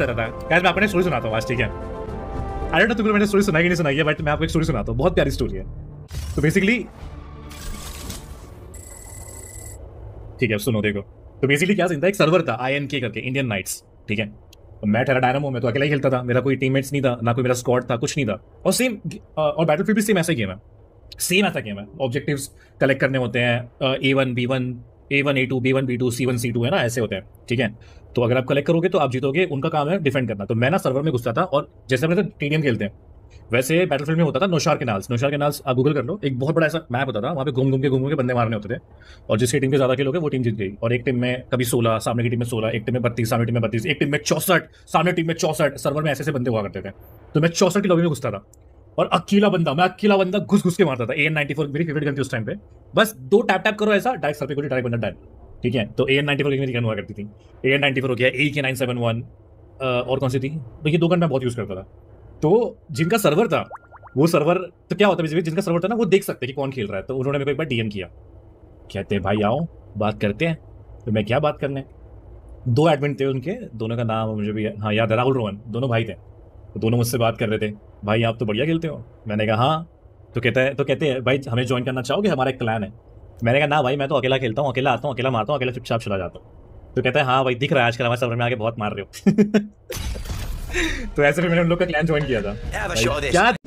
रहा मैं अपने स्टोरी सुनाता हूँ आज ठीक है आई डोंट नो मैंने स्टोरी सुनाई नहीं सुनाई है बट मैं आपको एक स्टोरी सुनाता हूँ बहुत प्यारी स्टोरी है तो बेसिकली ठीक है सुनो देखो तो बेसिकली क्या सुनता था एक सर्वर था आई एन के करके इंडियन नाइट्स ठीक है तो मैं ठहरा डायनामो मैं तो अकेला ही खेलता था मेरा कोई टीममेट्स नहीं था ना कोई मेरा स्कॉट था कुछ नहीं था और सेम और बैटल फील्ड भी सेम ऐसा गेम है सेम ऐसा गेम है ऑब्जेक्टिव्स कलेक्ट करने होते हैं A one B one A one A two B one B two C one C two है ना ऐसे होते हैं ठीक है तो अगर आप कलेक्ट करोगे तो आप जीतोगे उनका काम है डिफेंड करना तो मैं ना सर्वर में घुसता था और जैसे अपने टी डी एम खेलते हैं वैसे बैटल फील्ड में होता था नौशार के नाल्स नौशार के नाल्स आप गूगल कर लो एक बहुत बड़ा ऐसा मैप होता था वहाँ पे घूम घूम के घूम घूम के बंदे मारने होते थे और जिसकी टीम के ज़्यादा खेलोगे वो टीम जीत गई और एक टीम में कभी सोलह सामने की टीम में सोलह एक टीम में बत्तीस सामने टीम में बत्तीस एक टीम में चौसठ सामने टीम में चौसठ सर्वर में ऐसे ऐसे बंदे हुआ करते थे तो मैं चौसठ की लॉबी में घुसता था और अकेला बंदा मैं अकेला बंदा घुस घुस के मारता था ए एन नाइनटी फोर मेरी फेवरेट गन थी उस टाइम पे बस दो टैप टैप करो ऐसा डायरेक्ट सर पे कोई डायरेक्ट बंदा डायरेक्ट ठीक है तो ए एन नाइन फोर मेरी गन हुआ करती थी ए एन नाइनटी फोर हो गया ए के नाइन सेवन वन और कौन सी थी तो ये दो गन मैं बहुत यूज़ करता था तो जिनका सर्वर था वो सर्वर तो क्या होता है जिनका सर्वर था ना वो देख सकते कि कौन खेल रहा है तो उन्होंने मेरे को एक बार डीएम किया कहते हैं भाई आओ बात करते हैं तो मैं क्या बात करने दो एडमिट थे उनके दोनों का नाम मुझे भी हाँ याद है राहुल रोहन दोनों भाई थे तो दोनों मुझसे बात कर रहे थे भाई आप तो बढ़िया खेलते हो मैंने कहा हाँ तो कहते हैं तो कहते हैं भाई हमें ज्वाइन करना चाहोगे हमारा एक क्लान है मैंने कहा ना भाई मैं तो अकेला खेलता हूँ अकेला आता हूँ अकेला मारता हूँ अकेला चुपचाप चला जाता हूँ तो कहता है हाँ भाई दिख रहा है आजकल हमारे सबर में आके बहुत मार रहे हो तो ऐसे में मैंने उन लोग का क्लान ज्वाइन किया था क्या